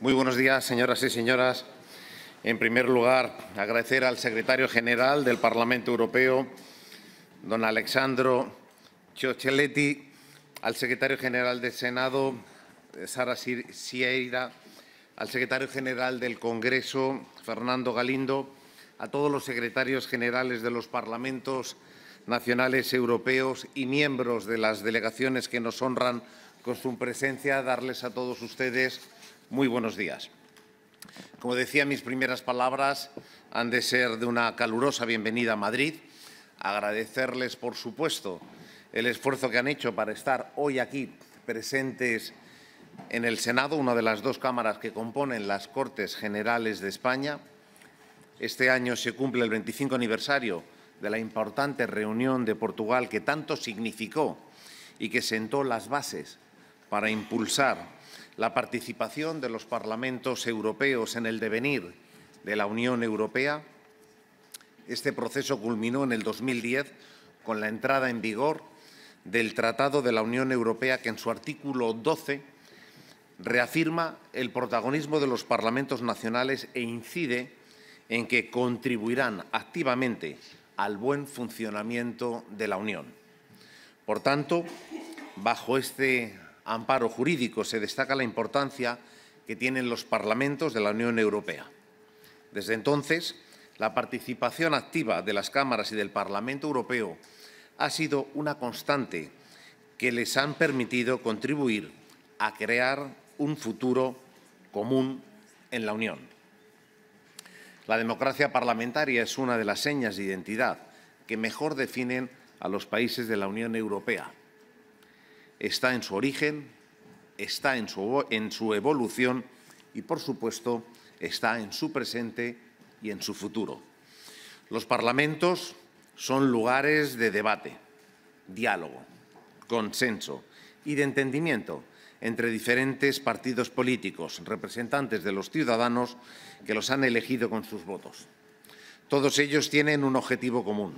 Muy buenos días, señoras y señoras. En primer lugar, agradecer al secretario general del Parlamento Europeo, don Alexandro Cioceletti, al secretario general del Senado, Sara Sieira, al secretario general del Congreso, Fernando Galindo, a todos los secretarios generales de los parlamentos nacionales europeos y miembros de las delegaciones que nos honran con su presencia, darles a todos ustedes muy buenos días. Como decía, mis primeras palabras han de ser de una calurosa bienvenida a Madrid. Agradecerles, por supuesto, el esfuerzo que han hecho para estar hoy aquí presentes en el Senado, una de las dos cámaras que componen las Cortes Generales de España. Este año se cumple el 25 aniversario de la importante reunión de Portugal que tanto significó y que sentó las bases para impulsar la participación de los parlamentos europeos en el devenir de la Unión Europea. Este proceso culminó en el 2010 con la entrada en vigor del Tratado de la Unión Europea, que en su artículo 12 reafirma el protagonismo de los parlamentos nacionales e incide en que contribuirán activamente al buen funcionamiento de la Unión. Por tanto, bajo este amparo jurídico se destaca la importancia que tienen los parlamentos de la Unión Europea. Desde entonces, la participación activa de las cámaras y del Parlamento Europeo ha sido una constante que les ha permitido contribuir a crear un futuro común en la Unión. La democracia parlamentaria es una de las señas de identidad que mejor definen a los países de la Unión Europea está en su origen, está en su, evolución y, por supuesto, está en su presente y en su futuro. Los parlamentos son lugares de debate, diálogo, consenso y de entendimiento entre diferentes partidos políticos, representantes de los ciudadanos que los han elegido con sus votos. Todos ellos tienen un objetivo común,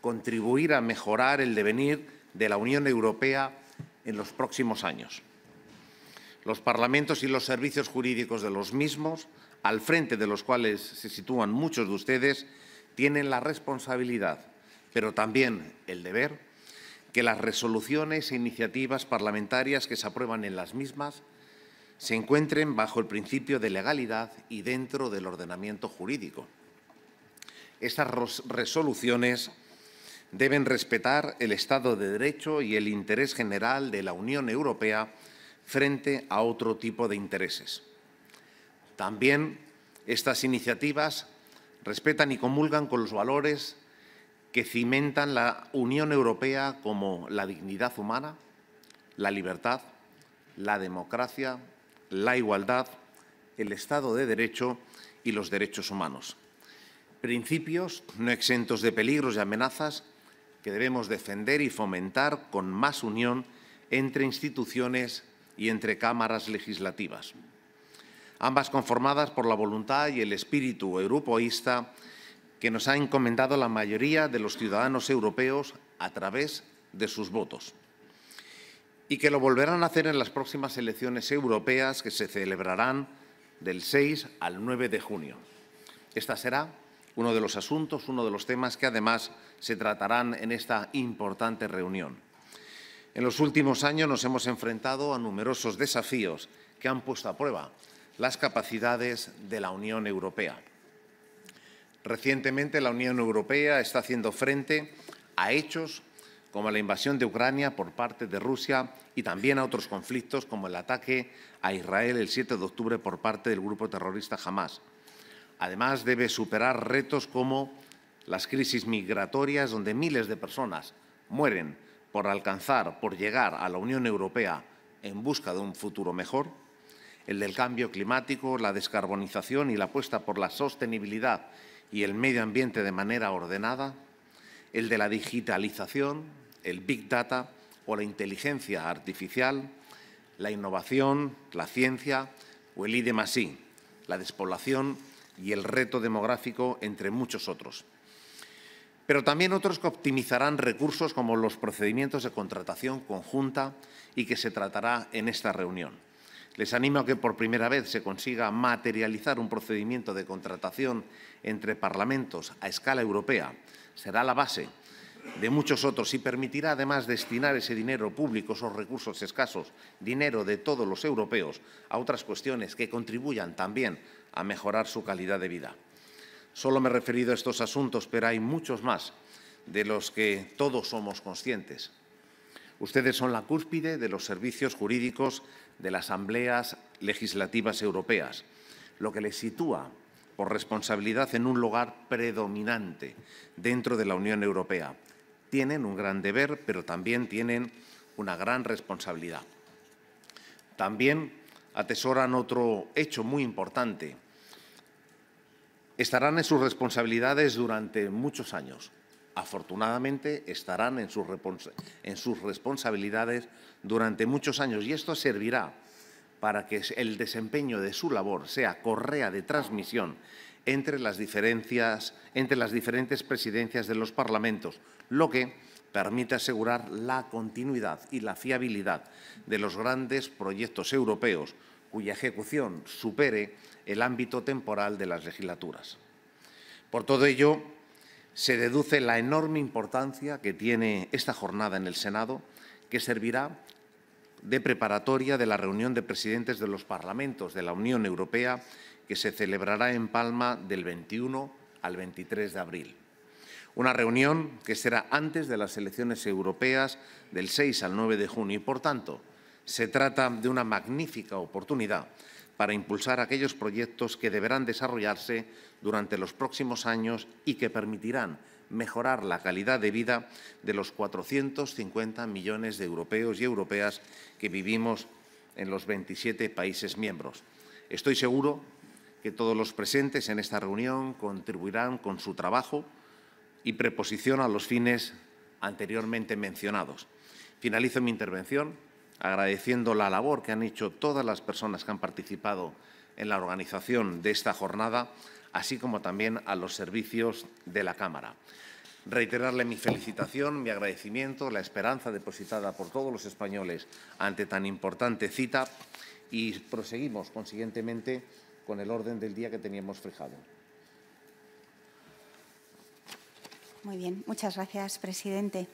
contribuir a mejorar el devenir de la Unión Europea en los próximos años. Los parlamentos y los servicios jurídicos de los mismos, al frente de los cuales se sitúan muchos de ustedes, tienen la responsabilidad, pero también el deber, que las resoluciones e iniciativas parlamentarias que se aprueban en las mismas se encuentren bajo el principio de legalidad y dentro del ordenamiento jurídico. Estas resoluciones deben respetar el Estado de Derecho y el interés general de la Unión Europea frente a otro tipo de intereses. También estas iniciativas respetan y comulgan con los valores que cimentan la Unión Europea como la dignidad humana, la libertad, la democracia, la igualdad, el Estado de Derecho y los derechos humanos. Principios no exentos de peligros y amenazas que debemos defender y fomentar con más unión entre instituciones y entre cámaras legislativas. Ambas conformadas por la voluntad y el espíritu europeísta que nos ha encomendado la mayoría de los ciudadanos europeos a través de sus votos y que lo volverán a hacer en las próximas elecciones europeas que se celebrarán del 6 al 9 de junio. Esta será uno de los asuntos, uno de los temas que además se tratarán en esta importante reunión. En los últimos años nos hemos enfrentado a numerosos desafíos que han puesto a prueba las capacidades de la Unión Europea. Recientemente la Unión Europea está haciendo frente a hechos como la invasión de Ucrania por parte de Rusia y también a otros conflictos como el ataque a Israel el 7 de octubre por parte del grupo terrorista Hamas Además, debe superar retos como las crisis migratorias, donde miles de personas mueren por alcanzar, por llegar a la Unión Europea en busca de un futuro mejor, el del cambio climático, la descarbonización y la apuesta por la sostenibilidad y el medio ambiente de manera ordenada, el de la digitalización, el big data o la inteligencia artificial, la innovación, la ciencia o el I+D+i, la despoblación y el reto demográfico, entre muchos otros. Pero también otros que optimizarán recursos como los procedimientos de contratación conjunta y que se tratará en esta reunión. Les animo a que por primera vez se consiga materializar un procedimiento de contratación entre parlamentos a escala europea. Será la base de muchos otros y permitirá además destinar ese dinero público, esos recursos escasos, dinero de todos los europeos, a otras cuestiones que contribuyan también a mejorar su calidad de vida. Solo me he referido a estos asuntos, pero hay muchos más de los que todos somos conscientes. Ustedes son la cúspide de los servicios jurídicos de las asambleas legislativas europeas, lo que les sitúa por responsabilidad en un lugar predominante dentro de la Unión Europea. Tienen un gran deber, pero también tienen una gran responsabilidad. También atesoran otro hecho muy importante. Estarán en sus responsabilidades durante muchos años. Afortunadamente, estarán en sus, responsabilidades durante muchos años y esto servirá para que el desempeño de su labor sea correa de transmisión entre las, entre las diferentes presidencias de los parlamentos, lo que permite asegurar la continuidad y la fiabilidad de los grandes proyectos europeos cuya ejecución supere el ámbito temporal de las legislaturas. Por todo ello, se deduce la enorme importancia que tiene esta jornada en el Senado, que servirá de preparatoria de la reunión de presidentes de los parlamentos de la Unión Europea que se celebrará en Palma del 21 al 23 de abril. Una reunión que será antes de las elecciones europeas del 6 al 9 de junio y, por tanto, se trata de una magnífica oportunidad para impulsar aquellos proyectos que deberán desarrollarse durante los próximos años y que permitirán mejorar la calidad de vida de los 450 millones de europeos y europeas que vivimos en los 27 países miembros. Estoy seguro que todos los presentes en esta reunión contribuirán con su trabajo y preposición a los fines anteriormente mencionados. Finalizo mi intervención agradeciendo la labor que han hecho todas las personas que han participado en la organización de esta jornada, así como también a los servicios de la Cámara. Reiterarle mi felicitación, mi agradecimiento, la esperanza depositada por todos los españoles ante tan importante cita y proseguimos, consiguientemente, con el orden del día que teníamos fijado. Muy bien, muchas gracias, presidente.